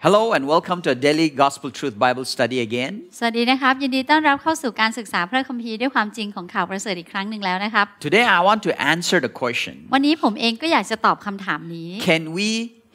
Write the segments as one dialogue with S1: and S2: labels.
S1: Hello and welcome to a daily Gospel Truth Bible study again. สวัสดีนะครับ Today I want to answer the question.
S2: วันนี้ผมเองก็อยากจะตอบคำถามนี้ Can
S1: we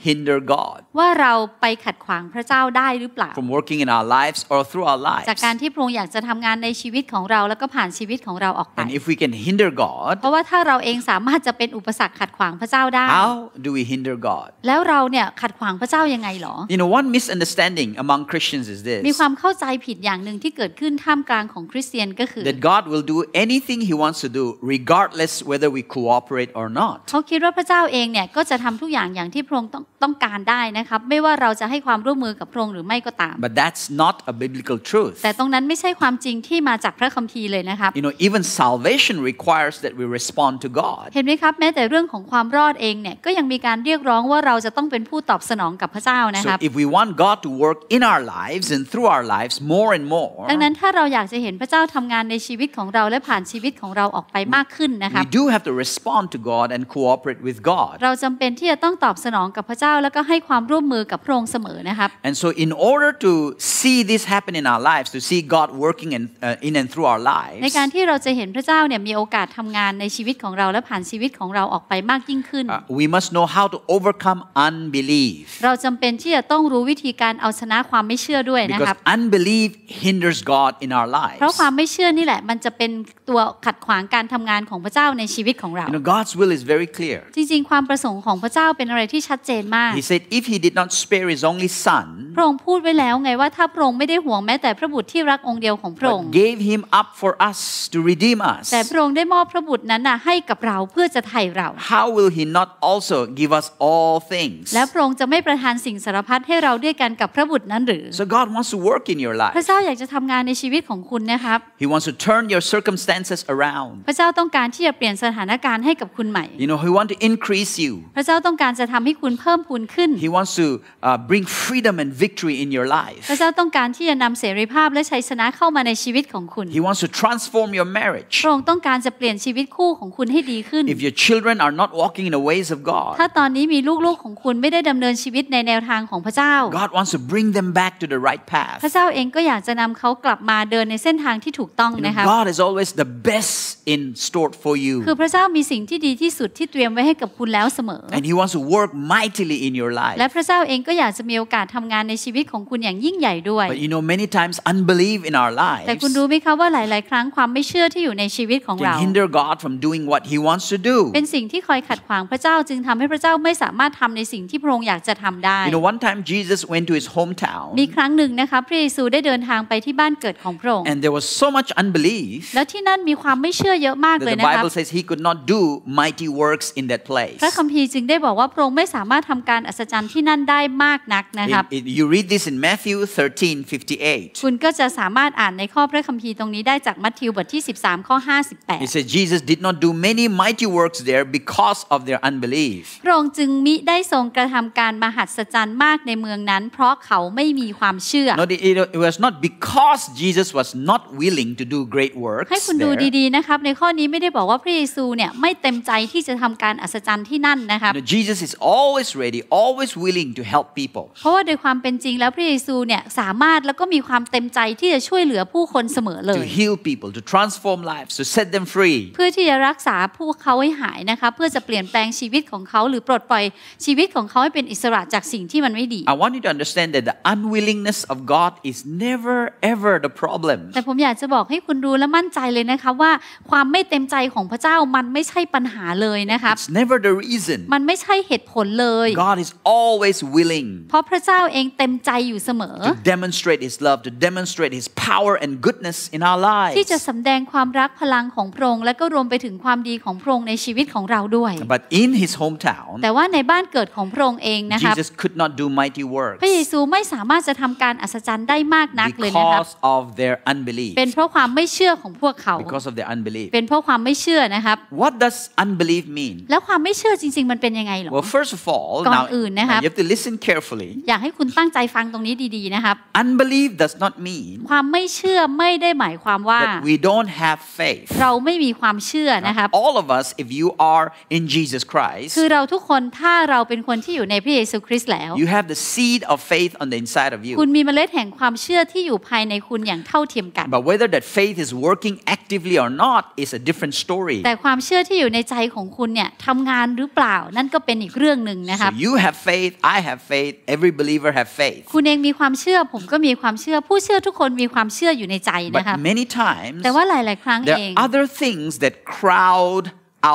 S1: hinder God
S2: ว่าเราไปขัดขวางพระเจ้าได้หรือเปล่า
S1: from working in our lives or through our lives จากการ
S2: ที่พระองค์อยากจะทำงานในชีวิตของเราแล้วก็ผ่านชีวิตของเราออกไป
S1: and if we can hinder God
S2: เพราะว่าถ้าเราเองสามารถจะเป็นอุปสรรคขัดขวางพระเจ้าได้ how
S1: do we hinder God
S2: แล้วเราเนี่ยขัดขวางพระเจ้ายังไงหรอ
S1: you know one misunderstanding among Christians is this มีควา
S2: มเข้าใจผิดอย่างหนึ่งที่เกิดขึ้นท่ามกลางของคริสเตียนก็คือ that
S1: God will do anything He wants to do regardless whether we cooperate or not
S2: เขาคิดว่าพระเจ้าเองเนี่ยก็จะทำทุกอย่างอย่างที่พระองค์ต้อง้องการได้นะครับไม่ว่าเราจะให้ความร่วมมือกับพระองค์หรือไม่ก็ตาม
S1: But that's not a biblical truth แต
S2: ่ตรงนั้นไม่ใช่ความจริงที่มาจากพระคัมภีร์เลยนะครับ
S1: You know even salvation requires that we respond to God เห
S2: ็นไหมครับแม้แต่เรื่องของความรอดเองเนี่ยก็ยังมีการเรียกร้องว่าเราจะต้องเป็นผู้ตอบสนองกับพระเจ้านะครับ So
S1: if we want God to work in our lives and through our lives more and more ดัง
S2: นั้นถ้าเราอยากจะเห็นพระเจ้าทำงานในชีวิตของเราและผ่านชีวิตของเราออกไปมากขึ้นนะครับ We
S1: do have to respond to God and cooperate with God
S2: เราจำเป็นที่จะต้องตอบสนองกับพระเจ้าาแล้วก็ให้ความร่วมมือกับพระองค์เสมอนะครับ
S1: And so in order to see this happen in our lives to see God working in uh, in and through our lives ในการท
S2: ี่เราจะเห็นพระเจ้าเนี่ยมีโอกาสทำงานในชีวิตของเรา และผ่านชีวิตของเราออกไปมากยิ่งขึ้น
S1: We must know how to overcome unbelief
S2: เราจำเป็นที่จะต้องรู้วิธีการเอาชนะความไม่เชื่อด้วยนะครับ
S1: Because unbelief hinders God in our lives เพร
S2: าะความไม่เชื่อนี่แหละ มันจะเป็นตัวขัดขวางการทำงานของพระเจ้าในชีวิตของเรา
S1: God's will is very clear
S2: จริงๆความประสงค์ของพระเจ้าเป็นอะไรที่ชัดเจนมาก He
S1: said if he did not spare his only son
S2: พระองค์พูดไว้แล้วไงว่าถ้าพระองค์ไม่ได้ห่วงแม้แต่พระบุตรที่รักองค์เดียวของพระองค์
S1: gave him up for us to redeem us แต่พระ
S2: องค์ได้มอบพระบุตรนั้นน่ะให้กับเราเพื่อจะไถ่เรา
S1: How will he not also give us all things และพร
S2: ะองค์จะไม่ประทานสิ่งสารพัดให้เราด้วยกันกับพระบุตรนั้นหรือ So God wants to
S1: work in your life พระเจ้
S2: าอยากจะทำงานในชีวิตของคุณนะครับ
S1: He wants to turn your circumstances around
S2: พระเจ้าต้องการที่จะเปลี่ยนสถานการณ์ให้กับคุณใหม่
S1: You know He want to increase you
S2: พระเจ้าต้องการจะ
S1: ทำให้คุณเพิ่มพูุณขึ้น He wants to uh, bring freedom and victory in your life พระเ
S2: จ้าต้องการที่จะนำเสรีภาพและชัยชนะเข้ามาในชีวิตของคุณ
S1: He wants to transform your marriage
S2: พระองค์ต้องการจะเปลี่ยนชีวิตคู่ของคุณให้ดีขึ้น If
S1: your children are not walking in the ways of God ถ้า
S2: ตอนนี้มีลูกๆของคุณไม่ได้ดำเนินชีวิตในแนวทางของพระเจ้า
S1: God wants to bring them back to the right path พระเจ้
S2: าเองก็อยากจะนำเขากลับมาเดินในเส้นทางที่ถูกต้องนะคะ God
S1: is always the best in store for you คือพ
S2: ระเจ้ามีสิ่งที่ดีที่สุดที่เตรียมไว้ให้กับคุณแล้วเสมอ And
S1: He wants to work mightily g r e a t l y in your life และ
S2: พระเจ้าเองก็อยากจะมีโอกาสทำงานในชีวิตของคุณอย่างยิ่งใหญ่ด้วย but you
S1: know many times unbelief in our lives แต่คุ
S2: ณรู้ไหมคะว่าหลาย ๆ ครั้งความไม่เชื่อที่อยู่ในชีวิตของเรา
S1: hinder God from doing what He wants to do เป็น
S2: สิ่งที่คอยขัดขวางพระเจ้าจึงทำให้พระเจ้าไม่สามารถทำในสิ่งที่พระองค์อยากจะทำได้ you know
S1: one time Jesus went to his hometown
S2: มีครั้งหนึ่งนะคะพระเยซูได้เดินทางไปที่บ้านเกิดของพระองค์
S1: and there was so much unbelief
S2: แล้วที่นั่นมีความไม่เชื่อเยอะมากเลยนะครับ the Bible says
S1: he could not do mighty works in that place พระค
S2: ัมภีร์จึงได้บอกว่าพระองค์ไม่สามารถทำำการอัศจรรย์ที่นั่นได้มากนักนะครับ
S1: You read this in Matthew 13:58
S2: คุณก็จะสามารถอ่านในข้อพระคัมภีร์ตรงนี้ได้จากมัทธิวบทที่ 13 ข้อ 58
S1: He s a i d Jesus did not do many mighty works there because of their unbelief
S2: พระองค์จึงมิได้ทรงกระทำการมหัศจรรย์มากในเมืองนั้น เพราะเขาไม่มีความเชื่อ No
S1: it was not because Jesus was not willing to do great works ให้คุณดู
S2: ดีๆนะครับในข้อนี้ไม่ได้บอกว่าพระเยซูเนี่ยไม่เต็มใจที่จะทำการอัศจรรย์ที่นั่นนะครับ
S1: Jesus is always ready r e a d y always willing to help people
S2: เพราะว่าโดยความเป็นจริงแล้วพระเยซูเนี่ยสามารถแล้วก็มีความเต็มใจที่จะช่วยเหลือผู้คนเสมอเลย to
S1: heal people to transform lives to set them free เพ
S2: ื่อที่จะรักษาผู้เขาให้หายนะคะเพื่อจะเปลี่ยนแปลงชีวิตของเขาหรือปลดปล่อยชีวิตของเขาให้เป็นอิสระจากสิ่งที่มันไม่ดี
S1: I want you to understand that the unwillingness of God is never ever the problem แ
S2: ต่ผมอยากจะบอกให้คุณรู้และมั่นใจเลยนะคะว่าความไม่เต็มใจของพระเจ้ามันไม่ใช่ปัญหาเลยนะคะ It's
S1: never the reason
S2: มันไม่ใช่เหตุผลเลย
S1: God is always willing
S2: เพราะพระเจ้าเองเต็มใจอยู่เสมอ to
S1: demonstrate His love to demonstrate His power and goodness in our lives ที่จะส
S2: ำแดงความรักพลังของพระองค์และก็รวมไปถึงความดีของพระองค์ในชีวิตของเราด้วย
S1: but in His hometown แต่
S2: ว่าในบ้านเกิดของพระองค์เองนะคะ Jesus
S1: could not do mighty works พ
S2: ระเยซูไม่สามารถจะทำการอัศจรรย์ได้มากนักเลยนะครับ because of their unbelief เป็นเพราะความไม่เชื่อของพวกเขา because of their unbelief เป็นเพราะความไม่เชื่อนะครับ what does unbelief mean แล้วความไม่เชื่อจริงๆมันเป็นยังไงหรอ well first of all
S1: ่อนอื่นนะครับ you have to listen carefully
S2: อยากให้คุณตั้งใจฟังตรงนี้ดีๆนะครับ
S1: unbelief does not mean
S2: ความไม่เชื่อไม่ได้หมายความว่า that
S1: we don't have faith เ
S2: ราไม่มีความเชื่อนะครับ
S1: all of us if you are in Jesus Christ คือเร
S2: าทุกคนถ้าเราเป็นคนที่อยู่ในพระเยซูคริสต์แล้ว you
S1: have the seed of faith on the inside of you คุณ
S2: มีเมล็ดแห่งความเชื่อที่อยู่ภายในคุณอย่างเท่าเทียมกัน
S1: but whether that faith is working actively or not is a different story แต่
S2: ความเชื่อที่อยู่ในใจของคุณเนี่ยทำงานหรือเปล่านั่นก็เป็นอีกเรื่องหนึ่งนะครับ so you have
S1: faith I have faith every believer have faith
S2: คุณเองมีความเชื่อ ผมก็มีความเชื่อ ผู้เชื่อทุกคนมีความเชื่ออยู่ในใจนะคะ But
S1: many times แต่
S2: ว่าหลาย ๆ ครั้งเอง there are
S1: other things that crowd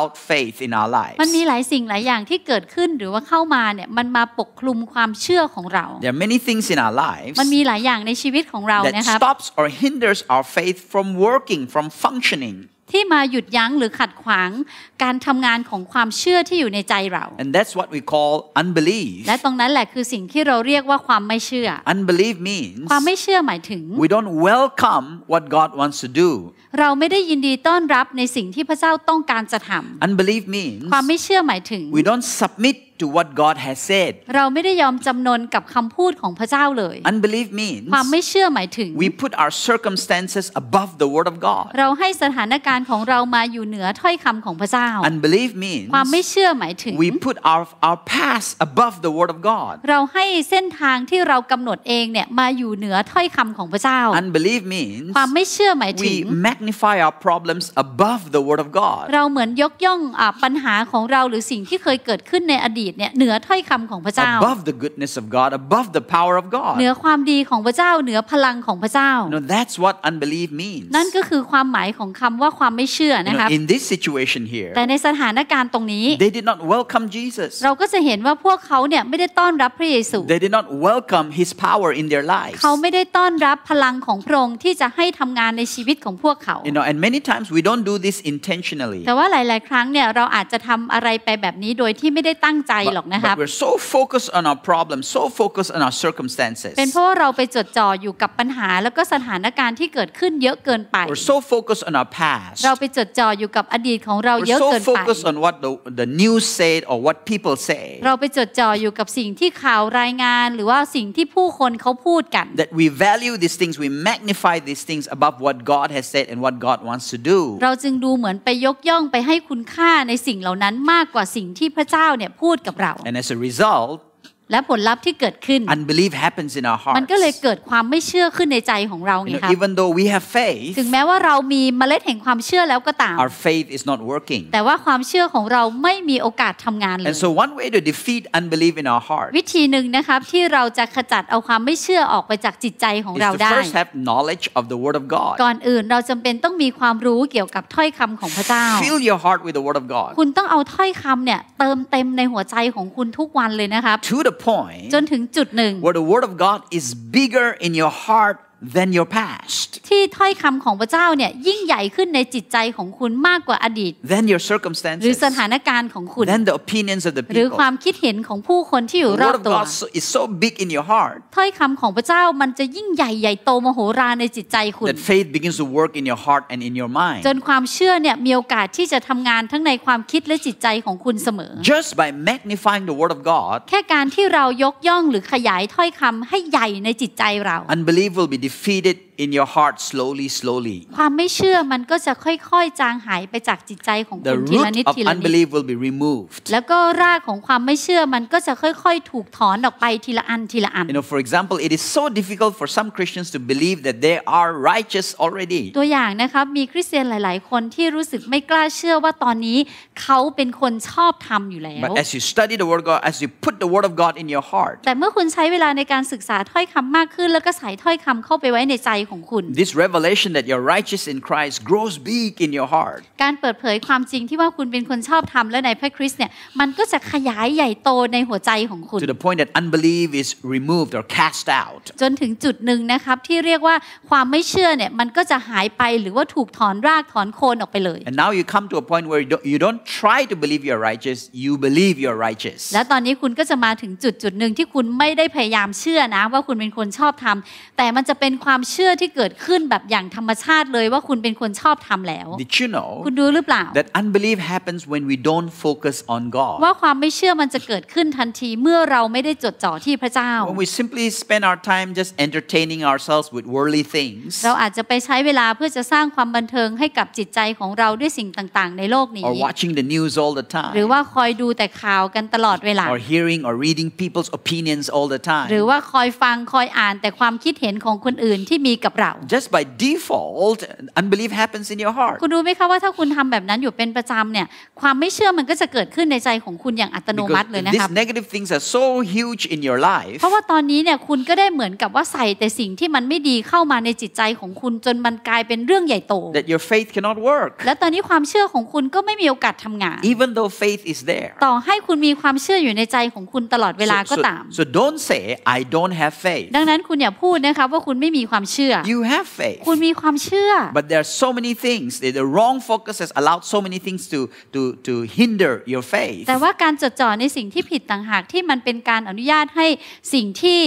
S1: out faith in our lives มันม
S2: ีหลายสิ่งหลายอย่างที่เกิดขึ้นหรือว่าเข้ามาเนี่ย มันมาปกคลุมความเชื่อของเรา
S1: There are many things in our lives มันมีหล
S2: ายอย่างในชีวิตของเรานะคะ that stops
S1: or hinders our faith from working from functioning
S2: ที่มาหยุดยั้งหรือขัดขวางการทำงานของความเชื่อที่อยู่ในใจเรา
S1: and that's what we call unbelief
S2: และตรงนั้นแหละคือสิ่งที่เราเรียกว่าความไม่เชื่อ
S1: unbelief means
S2: ความไม่เชื่อหมายถึง
S1: we don't welcome what God wants to do
S2: เราไม่ได้ยินดีต้อนรับในสิ่งที่พระเจ้าต้องการจะทำ unbelief means ความไม่เชื่อหมายถึง we
S1: don't submit to what God has said
S2: เราไม่ได้ยอมจำนนกับคำพูดของพระเจ้าเลย unbelief means ความไม่เชื่อหมายถึง
S1: we put our circumstances above the word of God
S2: เราให้สถานการณ์ของเรามาอยู่เหนือถ้อยคำของพระเจ้า
S1: unbelief means ความไม่เช
S2: ื่อหมายถึง we
S1: put our our past above the word of God
S2: เราให้เส้นทางที่เรากำหนดเองเนี่ยมาอยู่เหนือถ้อยคำของพระเจ้า unbelief means ความไม่เชื่อหมายถึง we
S1: magnify our problems above the word of God
S2: เราเหมือนยกย่องปัญหาของเราหรือสิ่งที่เคยเกิดขึ้นในอดีตตเนี่ยเหนือถ้อยคำของพระเจ้า above
S1: the goodness of God above the power of God เหนือ
S2: ความดีของพระเจ้าเหนือพลัง
S1: ของพระเจ้า n o that's what unbelief means
S2: นั่นก็คือความหมายของคำว่าความไม่เชื่อนะคะ
S1: in this situation here แต
S2: ่ในสถานการณ์ตรงนี้ they did not welcome Jesus เราก็จะเห็นว่าพวกเขาเนี่ยไม่ได้ต้อนรับพระเยซู
S1: they did not welcome His power in their lives เขาไม
S2: ่ได้ต้อนรับพลังของพระองค์ที่จะให้ทำงานในชีวิตของพวกเขา you
S1: know and many times we don't do this intentionally แต่ว่
S2: าหลาย ๆ ครั้งเนี่ยเราอาจจะทำอะไรไปแบบนี้โดยที่ไม่ได้ตั้งใจใจหรอกนะคะ we're
S1: so focused on our problem so s focused on our circumstances เป็นเ
S2: พราะเราไปจดจ่ออยู่กับปัญหาแล้วก็สถานการณ์ที่เกิดขึ้นเยอะเกิน
S1: ไป we're so focused on our past
S2: เราไปจดจ่ออยู่กับอดีตของเราเยอะเกินไป we're so focused
S1: on what the the news said or what people say
S2: เราไปจดจ่ออยู่กับสิ่งที่ข่าวรายงาน หรือว่าสิ่งที่ผู้คนเขาพูดกัน
S1: that we value these things we magnify these things above what God has said and what God wants to do เ
S2: ราจึงดูเหมือนไปยกย่องไปให้คุณค่าในสิ่งเหล่านั้นมากกว่าสิ่งที่พระเจ้าเนี่ยพูดก
S1: and as a result และผลลัพธ์ที่เกิดขึ้น unbelief happens in our hearts มันก
S2: ็เลยเกิดความไม่เชื่อขึ้นในใจของเราไงคะ even
S1: though we have faith ถึง
S2: แม้ว่าเรามีเมล็ดแห่งความเชื่อแล้วก็ตาม
S1: our faith is not working
S2: แต่ว่าความเชื่อของเราไม่มีโอกาสทำงานเลย and so
S1: one way to defeat unbelief in our heart
S2: วิธีหนึ่งนะครับที่เราจะขจัดเอาความไม่เชื่อออกไปจากจิตใจของเราได้ first
S1: have knowledge of the word of God ก่
S2: อนอื่นเราจำเป็นต้องมีความรู้เกี่ยวกับถ้อยคำของพระเจ้า fill your
S1: heart with the word of God
S2: คุณต้องเอาถ้อยคำเนี่ยเติมเต็มในหัวใจของคุณทุกวันเลยนะครับ to the point จนถึงจุดหนึ่ง
S1: where the word of God is bigger in your heart than your past
S2: ที่ถ้อยคำของพระเจ้าเนี่ยยิ่งใหญ่ขึ้นในจิตใจของคุณมากกว่าอดีต
S1: than your circumstances หรือสถาน
S2: การณ์ของคุณ than
S1: the opinions of the people หรือความ
S2: คิดเห็นของผู้คนที่อยู่รอบตัว
S1: is so big in your heart
S2: ถ้อยคำของพระเจ้ามันจะยิ่งใหญ่ใหญ่โตมโหฬารในจิตใจคุณ that
S1: faith begins to work in your heart and in your mind จน
S2: ความเชื่อเนี่ยมีโอกาสที่จะทำงานทั้งในความคิดและจิตใจของคุณเสมอ
S1: just by magnifying the word of God
S2: แค่การที่เรายกย่องหรือขยายถ้อยคำให้ใหญ่ในจิตใจเรา
S1: unbelief will be defeated in your heart slowly slowly
S2: ความไม่เชื่อมันก็จะค่อยๆจางหายไปจากจิตใจของคุณทีละนิดทีละนิด The unbelief
S1: will be removed
S2: แล้วก็รากของความไม่เชื่อมันก็จะค่อยๆถูกถอนออกไปทีละอันทีละอั
S1: น you know for example it is so difficult for some Christians to believe that they are righteous already
S2: ตัวอย่างนะครับมีคริสเตียนหลายๆ คนที่รู้สึกไม่กล้าเชื่อว่าตอนนี้เขาเป็นคนชอบทำอยู่แล้ว but
S1: as you study the word of God as you put the word of God in your heart
S2: แต่เมื่อคุณใช้เวลาในการศึกษาถ้อยคำมากขึ้น แล้วก็ใส่ถ้อยคำเข้าไปไว้ในใจของคุณ
S1: This revelation that you're righteous in Christ grows big in your heart
S2: การเปิดเผยความจริงที่ว่าคุณเป็นคนชอบธรรมและในพระคริสต์เนี่ยมันก็จะขยายใหญ่โตในหัวใจของคุณ To
S1: the point that unbelief is removed or cast out
S2: จนถึงจุดหนึ่งนะครับที่เรียกว่าความไม่เชื่อเนี่ยมันก็จะหายไปหรือว่าถูกถอนรากถอนโคนออกไปเลย And now you
S1: come to a point where you don't, you don't try to believe you're righteous you believe you're righteous และ
S2: ตอนนี้คุณก็จะมาถึงจุดจุดหนึ่งที่คุณไม่ได้พยายามเชื่อนะว่าคุณเป็นคนชอบธรรมแต่มันจะเป็นเป็นความเชื่อที่เกิดขึ้นแบบอย่างธรรมชาติเลยว่าคุณเป็นคนชอบทำแล้ว
S1: Did you know คุณรู้หรือเปล่า that unbelief happens when we don't focus on God
S2: ว่าความไม่เชื่อมันจะเกิดขึ้นทันทีเมื่อเราไม่ได้จดจ่อที่พระเจ้า when
S1: we simply spend our time just entertaining ourselves with worldly things เรา
S2: อาจจะไปใช้เวลาเพื่อจะสร้างความบันเทิงให้กับจิตใจของเราด้วยสิ่งต่างๆ ในโลกนี้ or watching
S1: the news all the time หรือว
S2: ่าคอยดูแต่ข่าวกันตลอดเวลา or
S1: hearing or reading people's opinions all the time หรือว
S2: ่าคอยฟังคอยอ่านแต่ความคิดเห็นของคนอื่นๆที่มีกับเรา
S1: just by default unbelief happens in your heart ค
S2: ุณรู้ไหมคะว่าถ้าคุณทำแบบนั้นอยู่เป็นประจำเนี่ยความไม่เชื่อมันก็จะเกิดขึ้นในใจของคุณอย่างอัตโนมัติเลยนะครับ these
S1: negative things are so huge in your life เพราะว่า
S2: ตอนนี้เนี่ยคุณก็ได้เหมือนกับว่าใส่แต่สิ่งที่มันไม่ดีเข้ามาในจิตใจของคุณจนมันกลายเป็นเรื่องใหญ่โต
S1: that your faith cannot work
S2: และตอนนี้ความเชื่อของคุณก็ไม่มีโอกาสทำงาน
S1: even though faith is there
S2: ต่อให้คุณมีความเชื่ออยู่ในใจของคุณตลอดเวลาก็ตาม
S1: so don't say I don't have faith
S2: ดังนั้นคุณอย่าพูดนะคะว่าคุณไม่ไม่มีความเชื่อ you have faith คุณมีความเชื่อ
S1: but there are so many things the wrong focus has allowed so many things to to to hinder your faith แต่ว่
S2: าการจดจ่อในสิ่งที่ผิดต่างหากที่มันเป็นการอนุญาตให้สิ่งที่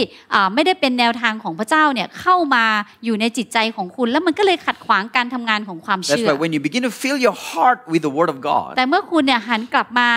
S2: ไม่ได้เป็นแนวทางของพระเจ้าเนี่ยเข้ามาอยู่ในจิตใจของคุณ แล้วมันก็เลยขัดขวางการทำงานของความเชื่อ That's why when
S1: you begin to fill your heart with the word of God แ
S2: ต่เมื่อคุณเนี่ยหันกลับมา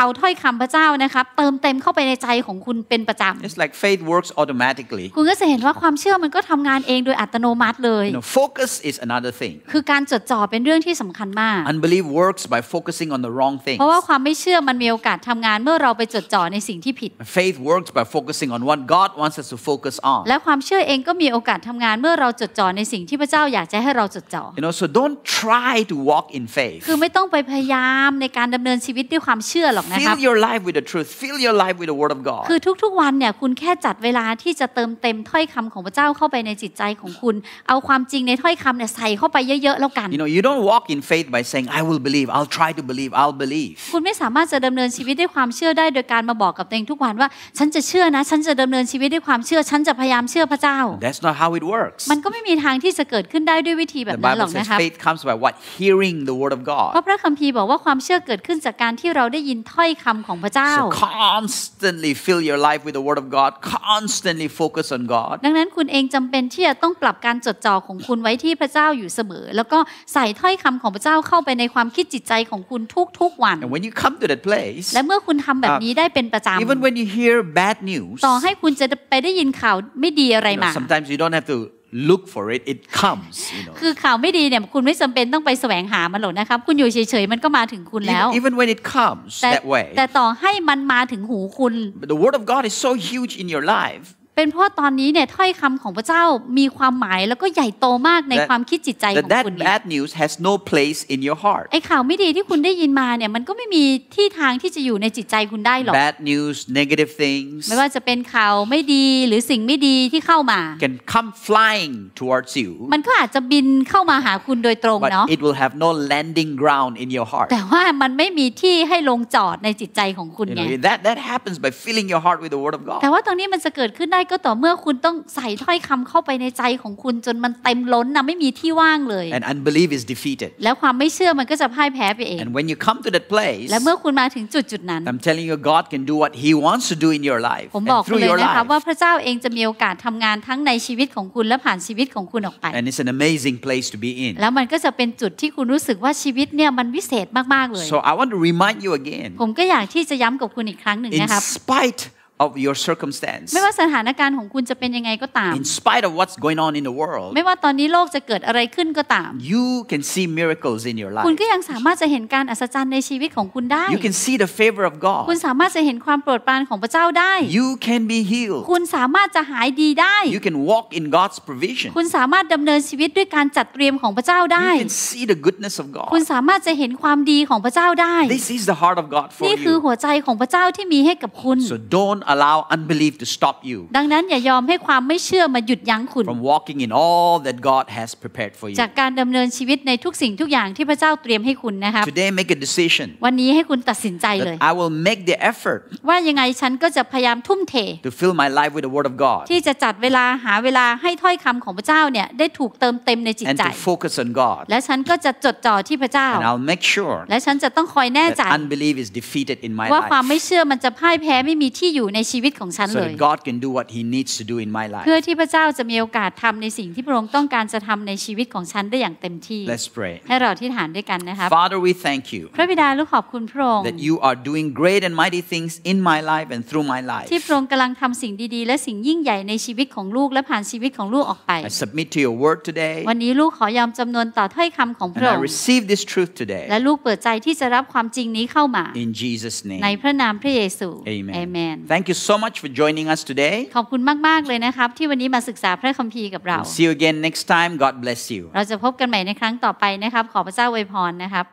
S2: เอาถ้อยคำพระเจ้านะครับเติมเต็มเข้าไปในใจของคุณเป็นประจำ
S1: It's like faith works automatically ค
S2: ุณก็จะเห็นว่าความเชื่อมันก็ทำงานเองโดยอัตโนมัติเลย you know,
S1: Focus is another thing
S2: คือการจดจ่อเป็นเรื่องที่สำคัญมาก
S1: Unbelief works by focusing on the wrong thing เพราะว่า
S2: ความไม่เชื่อมันมีโอกาสทำงานเมื่อเราไปจดจ่อในสิ่งที่ผิด
S1: Faith works by focusing on what God wants us to focus on และ
S2: ความเชื่อเองก็มีโอกาสทำงานเมื่อเราจดจ่อในสิ่งที่พระเจ้าอยากจะให้เราจดจ่อ
S1: You know so don't try to walk in faith
S2: คือไม่ต้องไปพยายามในการดำเนินชีวิตด้วยความเชื่อหรอกะครับ Fill your
S1: life with the truth Fill your life with the word of God คือ
S2: ทุก ๆวันเนี่ยคุณแค่จัดเวลาที่จะเติมเต็มถ้อยคำของพระเจ้าเข้าไปในจิตใจของคุณ เอาความจริงในถ้อยคำเนี่ยใส่เข้าไปเยอะๆแล้วกัน
S1: You know you don't walk in faith by saying I will believe I'll try to believe I'll believe
S2: คุณไม่สามารถจะดำเนินชีวิตด้วยความเชื่อได้โดยการมาบอกกับตัวเองทุกวันว่า ฉันจะเชื่อนะ ฉันจะดำเนินชีวิตด้วยความเชื่อ ฉันจะพยายามเชื่อพระเจ้า
S1: That's not how it works มัน
S2: ก็ไม่มีทางที่จะเกิดขึ้นได้ด้วยวิธีแบบนั้นหรอกนะครับ faith
S1: comes by what hearing the word of God เพรา
S2: ะพระคัมภีร์บอกว่าความเชื่อเกิดขึ้นจากการที่เราได้ยินถถ้อยคำของพระเจ้า so constantly
S1: fill your life with the word of God constantly focus on God ด
S2: ังนั้นคุณเองจำเป็นที่จะต้องปรับการจดจ่อของคุณไว้ที่พระเจ้าอยู่เสมอ แล้วก็ใส่ถ้อยคำของพระเจ้าเข้าไปในความคิดจิตใจของคุณทุก ๆวัน
S1: and when you come to that place และเม
S2: ื่อคุณทำแบบนี้ได้เป็นประจำ even when you
S1: hear bad news ต่อให้
S2: คุณจะไปได้ยินข่าวไม่ดีอะไรมา
S1: sometimes you don't have to look for it it comes you know
S2: คือข่าวไม่ดีเนี่ย คุณไม่จาเป็นต้องไปแสวงหามันหรอกนะครับ คุณอยู่เฉยๆ มันก็มาถึงคุณแล้ว even when it comes that way แต่ต่อให้มันมาถึงหูคุณ
S1: the word of God is so huge in your life
S2: เป็นเพราะตอนนี้เนี่ยถ้อยคำของพระเจ้ามีความหมายแล้วก็ใหญ่โตมากในความคิดจิตใจของ
S1: คุณ That bad news has no place in your heart ไ
S2: อ้ข่าวไม่ดีที่คุณได้ยินมาเนี่ยมันก็ไม่มีที่ทางที่จะอยู่ในจิตใจคุณได้หรอก Bad
S1: news negative things ไม่ว่า
S2: จะเป็นข่าวไม่ดีหรือสิ่งไม่ดีที่เข้ามา
S1: Can come flying towards you ม
S2: ันก็อาจจะบินเข้ามาหาคุณโดยตรงเนาะ It
S1: will have no landing ground in your heart แต่
S2: ว่ามันไม่มีที่ให้ลงจอดในจิตใจของคุณไง
S1: That that happens by filling your heart with the word of God แต่ว่า
S2: ตรงนี้มันจะเกิดขึ้นได้ก็ต่อเมื่อคุณต้องใส่ถ้อยคำเข้าไปในใจของคุณจนมันเต็มล้นนะไม่มีที่ว่างเลย and
S1: unbelief is defeated
S2: แล้วความไม่เชื่อมันก็จะพ่ายแพ้ไปเอง and
S1: when you come to that place และเมื่อ
S2: คุณมาถึงจุดจุดนั้น
S1: I'm telling you God can do what He wants to do in your life ผมบอกคุณเลยนะคะว่
S2: าพระเจ้าเองจะมีโอกาสทำงานทั้งในชีวิตของคุณและผ่านชีวิตของคุณออกไ
S1: ป and it's an amazing place to be in แ
S2: ล้วมันก็จะเป็นจุดที่คุณรู้สึกว่าชีวิตเนี่ยมันวิเศษมากๆเลย so
S1: I want to remind you again
S2: ผมก็อยากที่จะย้ำกับคุณอีกครั้งหนึ่งนะครับ in spite
S1: of your circumstance ไม่ว่า
S2: สถานการณ์ของคุณจะเป็นยังไงก็ตาม in
S1: spite of what's going on in the world ไม่
S2: ว่าตอนนี้โลกจะเกิดอะไรขึ้นก็ตาม
S1: you can see miracles in your life คุณก็
S2: ยังสามารถจะเห็นการอัศจรรย์ในชีวิตของคุณได้ you can
S1: see the favor of God คุณ
S2: สามารถจะเห็นความโปรดปรานของพระเจ้าได้
S1: you can be healed คุณสามารถจะหายดีได้ you can walk in God's provision คุณ
S2: สามารถดำเนินชีวิตด้วยการจัดเตรียมของพระเจ้าได้ you can see the goodness of God คุณสามารถจะเห็นความดีของพระเจ้าได้ this is
S1: the heart of God for you นี่คือหั
S2: วใจของพระเจ้าที่มีให้กับคุณ so
S1: don't allow unbelief to stop you
S2: ดังนั้นอย่ายอมให้ความไม่เชื่อมาหยุดยั้งคุณ from
S1: walking in all that God has prepared for you จาก
S2: การดำเนินชีวิตในทุกสิ่งทุกอย่างที่พระเจ้าเตรียมให้คุณนะคะ today make a decision วันนี้ให้คุณตัดสินใจเลย I will make the effort ว่ายังไงฉันก็จะพยายามทุ่มเท
S1: to fill my life with the word of God
S2: ที่จะจัดเวลาหาเวลาให้ถ้อยคำของพระเจ้าเนี่ยได้ถูกเติมเต็มในจิตใจ and to
S1: focus on God
S2: และฉันก็จะจดจ่อที่พระเจ้า and
S1: I'll make sure
S2: และฉันจะต้องคอยแน่ใจ
S1: unbelief is defeated in my life ว่าความไม่
S2: เชื่อมันจะพ่ายแพ้ไม่มีที่อยู่ในในชีวิตของฉันเลย
S1: God can do what He needs to do in my life เพื่อ
S2: ที่พระเจ้าจะมีโอกาสทำในสิ่งที่พระองค์ต้องการจะทำในชีวิตของฉันได้อย่างเต็มที่ Let's pray ให้เราที่ฐานด้วยกันนะคะ Father we thank you พระบิดาลูกขอบคุณพระองค์ that
S1: you are doing great and mighty things in my life and through my life ที่
S2: พระองค์กำลังทำสิ่งดีๆและสิ่งยิ่งใหญ่ในชีวิตของลูกและผ่านชีวิตของลูกออกไป I
S1: submit to your word today วันน
S2: ี้ลูกขอยอมจำนวนต่อถ้อยคำของพระองค์ and
S1: I receive this truth today แล
S2: ะลูกเปิดใจที่จะรับความจริงนี้เข้ามา
S1: In Jesus name ใน
S2: พระนามพระเยซู Amen Amen
S1: Thank you so much for joining us today.
S2: ขอบคุณมากๆเลยนะครับ ที่วันนี้มาศึกษาพระคัมภีร์กับเรา See you again next time. God bless you. เราจะพบกันใหม่ในครั้งต่อไปนะครับ ขอพระเจ้าอวยพรนะครับ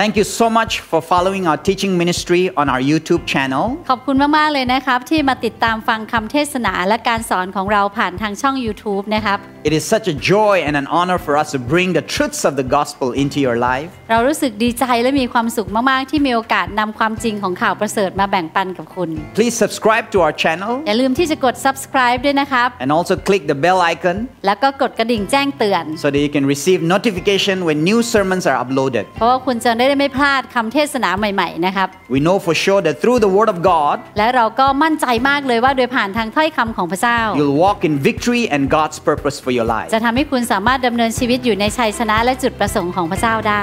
S1: Thank you so much for following our teaching ministry on our YouTube channel.
S2: ขอบคุณมากๆเลยนะครับที่มาติดตามฟังคำเทศนาและการสอนของเราผ่านทางช่อง YouTube นะครับ
S1: It is such a joy and an honor for us to bring the truths of the gospel into your life.
S2: เรารู้สึกดีใจและมีความสุขมากๆที่มีโอกาสนำความจริงของข่าวประเสริฐมาแบ่งปันกับคุณ
S1: Please subscribe to our channel.
S2: อย่าลืมที่จะกด subscribe ด้วยนะครับ And also click the bell icon. แล้วก็กดกระดิ่งแจ้งเตือน
S1: So that you can receive notification when new sermons are uploaded.
S2: เพราะว่าคุณจะได้ไม่พลาดคำเทศนาใหม่ๆนะครับ
S1: We know for sure that through the word of God.
S2: และเราก็มั่นใจมากเลยว่าโดยผ่านทางถ้อยคำของพระเจ้า
S1: You'll walk in victory and God's purpose for for your life
S2: จะทำให้คุณสามารถดำเนินชีวิตอยู่ในชัยชนะและจุดประสงค์ของพระเจ้าได้